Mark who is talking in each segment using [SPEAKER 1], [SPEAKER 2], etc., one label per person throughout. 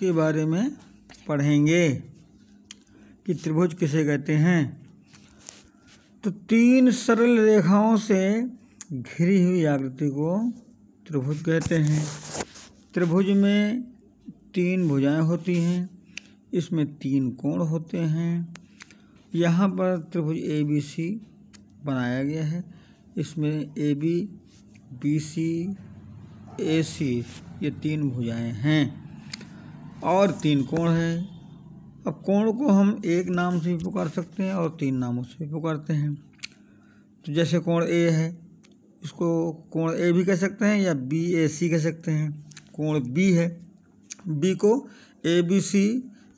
[SPEAKER 1] के बारे में पढ़ेंगे कि त्रिभुज किसे कहते हैं तो तीन सरल रेखाओं से घिरी हुई आकृति को त्रिभुज कहते हैं त्रिभुज में तीन भुजाएं होती हैं इसमें तीन कोण होते हैं यहाँ पर त्रिभुज ए बी सी बनाया गया है इसमें ए बी बी सी ए सी ये तीन भुजाएं हैं और तीन कोण हैं अब कोण को हम एक नाम से भी पुकार सकते हैं और तीन नामों से भी पुकारते हैं तो जैसे कोण ए है इसको कोण ए भी कह सकते हैं या बी ए सी कह सकते हैं कोण बी है बी को ए बी सी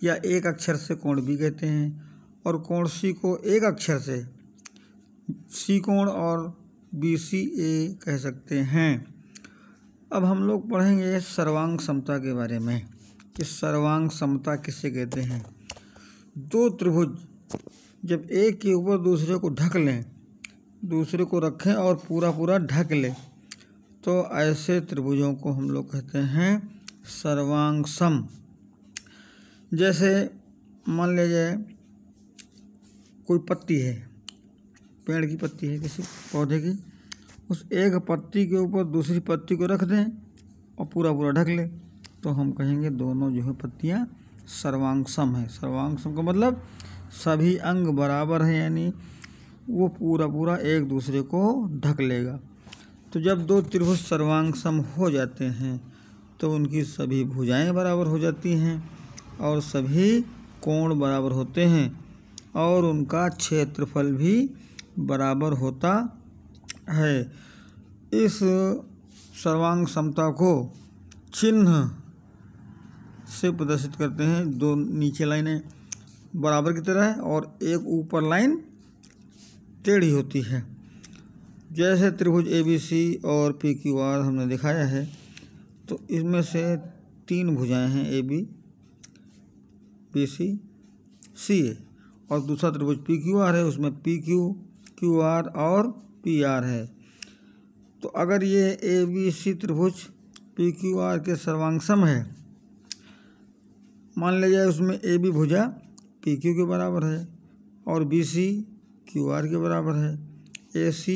[SPEAKER 1] या एक अक्षर से कोण बी कहते हैं और कोण सी को एक अक्षर से सी कोण और बी सी ए कह सकते हैं अब हम लोग पढ़ेंगे सर्वांग समता के बारे में कि सर्वांग समता किसे कहते हैं दो त्रिभुज जब एक के ऊपर दूसरे को ढक लें दूसरे को रखें और पूरा पूरा ढक लें तो ऐसे त्रिभुजों को हम लोग कहते हैं सर्वांग सम जैसे मान लिया जाए कोई पत्ती है पेड़ की पत्ती है किसी पौधे की उस एक पत्ती के ऊपर दूसरी पत्ती को रख दें और पूरा पूरा ढक लें तो हम कहेंगे दोनों जो है पत्तियाँ सर्वांगसम है सर्वांगसम का मतलब सभी अंग बराबर है यानी वो पूरा पूरा एक दूसरे को ढक लेगा तो जब दो त्रिभुज सर्वांगसम हो जाते हैं तो उनकी सभी भुजाएं बराबर हो जाती हैं और सभी कोण बराबर होते हैं और उनका क्षेत्रफल भी बराबर होता है इस सर्वांग समता को चिन्ह से प्रदर्शित करते हैं दो नीचे लाइनें बराबर की तरह है और एक ऊपर लाइन टेढ़ी होती है जैसे त्रिभुज ए बी सी और पी क्यू आर हमने दिखाया है तो इसमें से तीन भुजाएं हैं ए बी बी सी सी ए और दूसरा त्रिभुज पी क्यू आर है उसमें पी क्यू क्यू आर और पी आर है तो अगर ये ए बी सी त्रिभुज पी क्यू आर के सर्वांगसम है मान लिया जाए उसमें ए बी भुजा पी क्यू के बराबर है और बी सी क्यू आर के बराबर है ए सी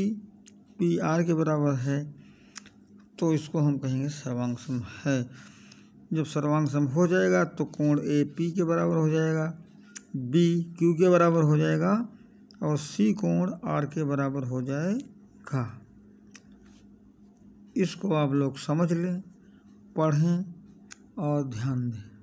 [SPEAKER 1] पी आर के बराबर है तो इसको हम कहेंगे सर्वांगसम है जब सर्वांगसम हो जाएगा तो कोण ए पी के बराबर हो जाएगा बी क्यू के बराबर हो जाएगा और सी कोण आर के बराबर हो जाएगा इसको आप लोग समझ लें पढ़ें और ध्यान दें